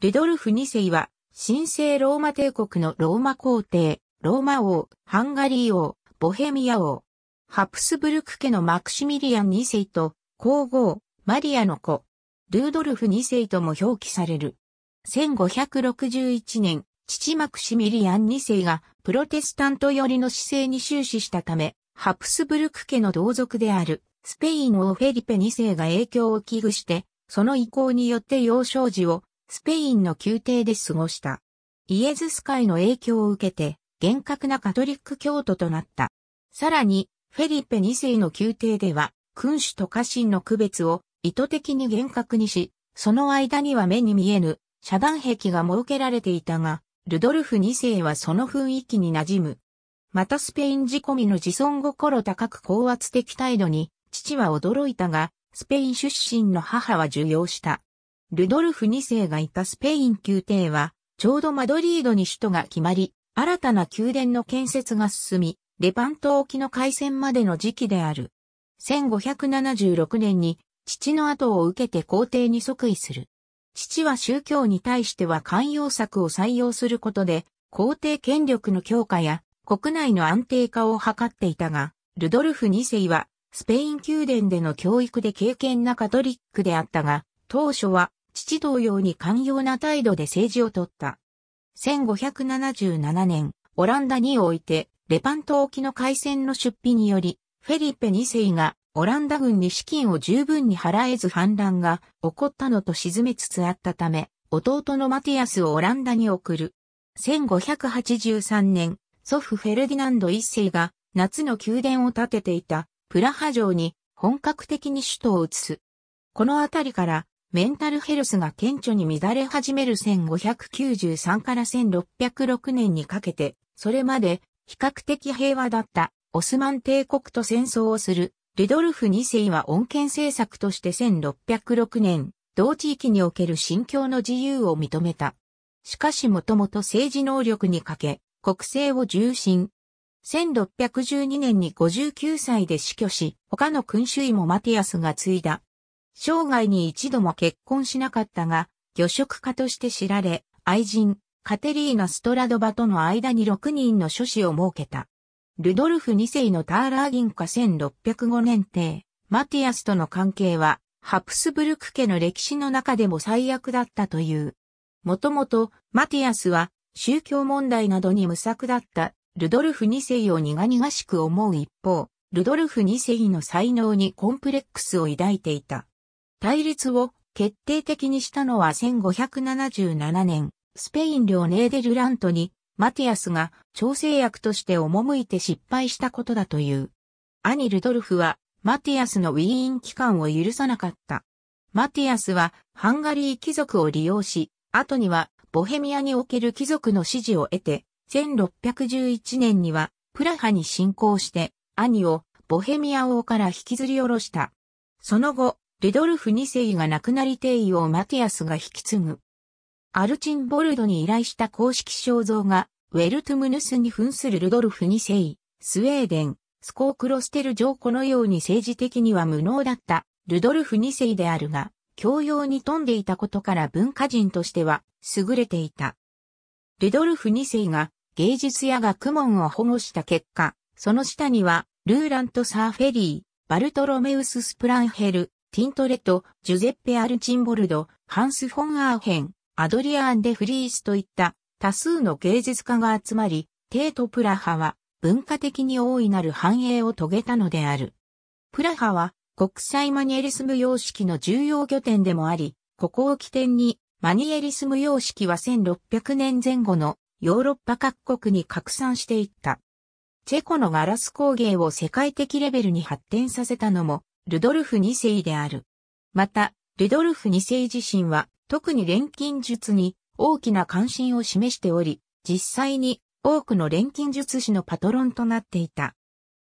ルドルフ2世は、神聖ローマ帝国のローマ皇帝、ローマ王、ハンガリー王、ボヘミア王、ハプスブルク家のマクシミリアン2世と、皇后、マリアの子、ルードルフ2世とも表記される。1561年、父マクシミリアン2世がプロテスタント寄りの姿勢に終始したため、ハプスブルク家の同族であるスペイン王フェリペ2世が影響を危惧して、その意向によって幼少時をスペインの宮廷で過ごした。イエズス会の影響を受けて、厳格なカトリック教徒となった。さらに、フェリペ2世の宮廷では、君主と家臣の区別を意図的に厳格にし、その間には目に見えぬ遮断壁が設けられていたが、ルドルフ2世はその雰囲気に馴染む。またスペイン仕込みの自尊心高く高圧的態度に、父は驚いたが、スペイン出身の母は受容した。ルドルフ2世がいたスペイン宮廷は、ちょうどマドリードに首都が決まり、新たな宮殿の建設が進み、レパント沖の海戦までの時期である。1576年に父の後を受けて皇帝に即位する。父は宗教に対しては寛容策を採用することで、皇帝権力の強化や国内の安定化を図っていたが、ルドルフ2世はスペイン宮殿での教育で経験なカトリックであったが、当初は父同様に寛容な態度で政治をとった。1577年、オランダにおいて、レパント沖の海戦の出費により、フェリペ2世がオランダ軍に資金を十分に払えず反乱が起こったのと沈めつつあったため、弟のマティアスをオランダに送る。1583年、祖父フェルディナンド一世が夏の宮殿を建てていたプラハ城に本格的に首都を移す。この辺りからメンタルヘルスが顕著に乱れ始める1593から1606年にかけて、それまで比較的平和だったオスマン帝国と戦争をするルドルフ2世は恩恵政策として1606年、同地域における信教の自由を認めた。しかしもともと政治能力に欠け、国政を重心。1612年に59歳で死去し、他の君主位もマティアスが継いだ。生涯に一度も結婚しなかったが、魚食家として知られ、愛人、カテリーナ・ストラドバとの間に6人の諸子を設けた。ルドルフ2世のターラー銀貨1605年帝、マティアスとの関係は、ハプスブルク家の歴史の中でも最悪だったという。もともと、マティアスは、宗教問題などに無策だったルドルフ2世を苦々しく思う一方、ルドルフ2世の才能にコンプレックスを抱いていた。対立を決定的にしたのは1577年、スペイン領ネーデルラントに、マティアスが調整役として赴いて失敗したことだという。兄ルドルフは、マティアスのウィーン期間を許さなかった。マティアスは、ハンガリー貴族を利用し、後には、ボヘミアにおける貴族の支持を得て、1611年には、プラハに侵攻して、兄を、ボヘミア王から引きずり下ろした。その後、ルドルフ2世が亡くなり帝位をマティアスが引き継ぐ。アルチンボルドに依頼した公式肖像が、ウェルトゥムヌスに扮するルドルフ2世、スウェーデン、スコークロステル城このように政治的には無能だったルドルフ2世であるが、教養に富んでいたことから文化人としては優れていた。ルドルフ2世が芸術や学問を保護した結果、その下にはルーラント・サーフェリー、バルトロメウス・スプランヘル、ティントレト、ジュゼッペ・アルチンボルド、ハンス・フォン・アーヘン、アドリアン・デ・フリースといった多数の芸術家が集まり、テート・プラハは文化的に大いなる繁栄を遂げたのである。プラハは国際マニエリスム様式の重要拠点でもあり、ここを起点にマニエリスム様式は1600年前後のヨーロッパ各国に拡散していった。チェコのガラス工芸を世界的レベルに発展させたのもルドルフ2世である。また、ルドルフ2世自身は、特に錬金術に大きな関心を示しており、実際に多くの錬金術師のパトロンとなっていた。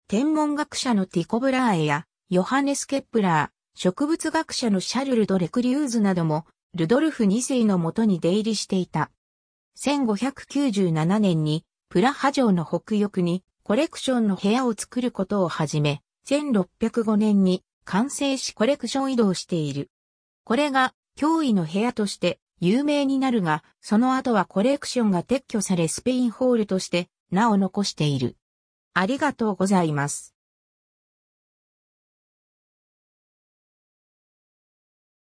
天文学者のティコブラーエや、ヨハネス・ケップラー、植物学者のシャルル・ド・レクリューズなども、ルドルフ2世のもとに出入りしていた。1597年に、プラハ城の北翼にコレクションの部屋を作ることをはじめ、1605年に完成しコレクション移動している。これが脅威の部屋として有名になるが、その後はコレクションが撤去されスペインホールとして名を残している。ありがとうございます。